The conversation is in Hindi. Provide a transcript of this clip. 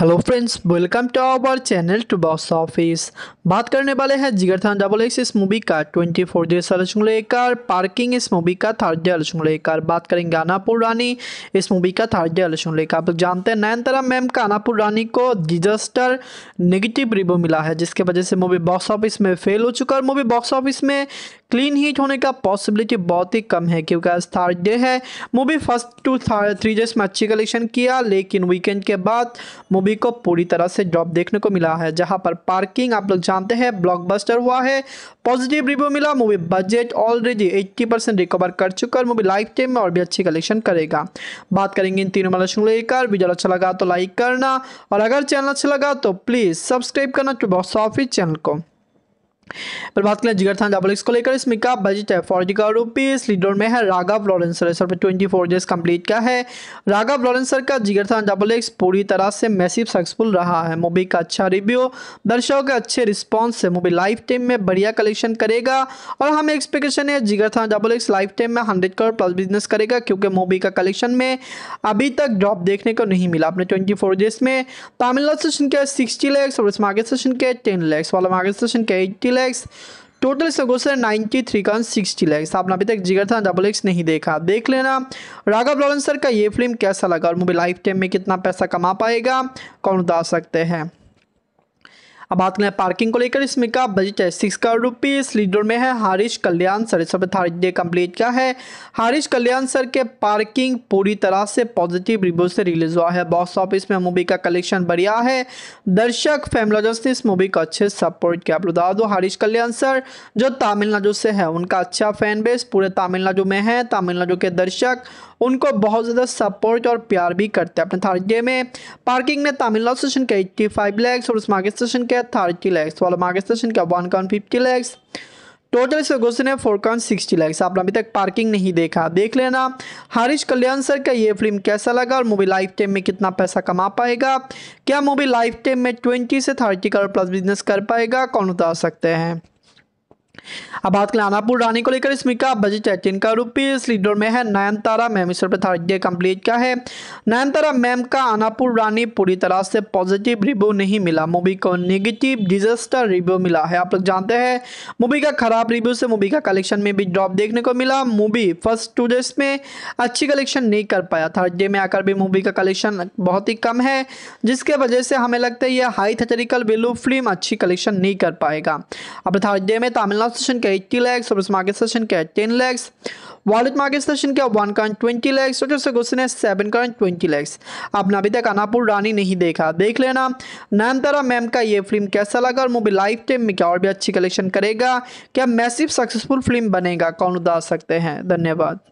hello friends welcome to our channel to box office बात करने वाले हैं जिगर थान डबल एक्स इस मूवी का ट्वेंटी फोर डेज आलोचना लेकर पार्किंग इस मूवी का थर्ड डे आलोचना लेकर बात करेंगे गानापुर रानी इस मूवी का थर्ड डे आलोचना लेकर आप जानते हैं नयनतारा मैम का रानी को डिजस्टर नेगेटिव रिव्यू मिला है जिसके वजह से मूवी बॉक्स ऑफिस में फेल हो चुका है मूवी बॉक्स ऑफिस में क्लीन हीट होने का पॉसिबिलिटी बहुत ही कम है क्योंकि आज थर्ड डे है movie first two three days में अच्छी कलेक्शन किया लेकिन वीकेंड के बाद मूवी को पूरी तरह से ड्रॉप देखने को मिला है जहां पर पार्किंग आप लोग जानते हैं ब्लॉकबस्टर हुआ है पॉजिटिव रिव्यू मिला movie budget already 80 percent recover कर चुका है मूवी लाइफ टाइम में और भी अच्छी कलेक्शन करेगा बात करेंगे इन तीनों को लेकर वीडियो अच्छा लगा तो लाइक करना और अगर चैनल अच्छा लगा तो प्लीज़ सब्सक्राइब करना टू बॉक्स ऑफिस चैनल को पर बात करें जिगर थान डबल एक्स को लेकर इसमें का बजट है फोर्टी का रुपीज़ लीडर में है राघव लॉरेंसर सर इस पर ट्वेंटी फोर डेज कम्प्लीट का है राघव लॉरेंसर का जिगर थान डबल एक्स पूरी तरह से मैसिव सक्सेसफुल रहा है मूवी का अच्छा रिव्यू दर्शकों के अच्छे रिस्पॉन्स से मूवी लाइफ टाइम में बढ़िया कलेक्शन करेगा और हमें एक्सपेक्टेशन है Jigarthanda double X life time में हंड्रेड करोड़ प्लस बिजनेस करेगा क्योंकि मूवी का कलेक्शन में अभी तक ड्रॉप देखने को नहीं मिला अपने ट्वेंटी फोर डेज में तमिलनाडु सेशन के सिक्सटी लैक्स और इस मार्केट सेशन के टेन लैक्स वाला मार्केट सेशन के एट्टी लैक्स लैक्स टोटल इसका क्वेश्चन है नाइन्टी थ्री का सिक्सटी लैक्स आपने अभी तक जिगर था डबल एक्स नहीं देखा देख लेना राघव लॉरेंस सर का ये फिल्म कैसा लगा और मूवी लाइफ टाइम में कितना पैसा कमा पाएगा कौन बता सकते हैं अब बात करें पार्किंग को लेकर इसमें का बजट है सिक्स करोड़ रुपये लीडर में है हारिश कल्याण सर सब थर्ड कंप्लीट का है हारिश कल्याण सर के पार्किंग पूरी तरह से पॉजिटिव रिव्यू से रिलीज हुआ है बॉक्स ऑफिस में मूवी का कलेक्शन बढ़िया है दर्शक फैमिलॉजर्स ने इस मूवी को अच्छे सपोर्ट किया बता दो हारिश कल्याण सर जो तमिलनाडु से है उनका अच्छा फैन बेस पूरे तमिलनाडु में है तमिलनाडु के दर्शक उनको बहुत ज़्यादा सपोर्ट और प्यार भी करते हैं अपने थर्ड डे में पार्किंग में तमिलनाडु स्टेशन के एट्टी फाइव लैक्स और उस्माकिस्तान स्टेशन के थर्टी लैक्स वाला मार्केट स्टेशन का one crore fifty lakhs total इसका क्वेश्चन है फोर कॉन सिक्सटी लैक्स आपने अभी तक पार्किंग नहीं देखा देख लेना हरीश कल्याण सर का ये फिल्म कैसा लगा और मूवी लाइफ टाइम में कितना पैसा कमा पाएगा क्या मूवी लाइफ टाइम में ट्वेंटी से थर्टी करोड़ प्लस बिजनेस कर पाएगा कौन उतार सकते हैं अब बात करें आनापुर रानी को लेकर इसमें का बजट है जिनका रुपीस लीडर में है नयनतारा मैम इस पर थर्ड डे कम्प्लीट का है नयनतारा मैम का आनापुर रानी पूरी तरह से पॉजिटिव रिव्यू नहीं मिला मूवी को नेगेटिव डिजास्टर रिव्यू मिला है आप लोग जानते हैं मूवी का खराब रिव्यू से मूवी का कलेक्शन में भी ड्रॉप देखने को मिला मूवी फर्स्ट टू डेज में अच्छी कलेक्शन नहीं कर पाया थर्ड डे में आकर भी मूवी का कलेक्शन बहुत ही कम है जिसके वजह से हमें लगता है यह हाई थेटरिकल वेलू फिल्म अच्छी कलेक्शन नहीं कर पाएगा अब थर्ड डे में तमिलनाडु शॉर्ट सेशन का 80 लैक्स और मार्केट सेशन का 10 लैक्स वॉलेट मार्केट सेशन का वन कॉइंट ट्वेंटी लैक्स और जैसे क्वेश्चन है सेवन कॉइंट ट्वेंटी लैक्स आपने अभी तक अनापुर रानी नहीं देखा देख लेना तारा मैम का ये फिल्म कैसा लगा और मूवी लाइफ टाइम में क्या और भी अच्छी कलेक्शन करेगा क्या मैसिव सक्सेसफुल फिल्म बनेगा कौन उदास सकते हैं धन्यवाद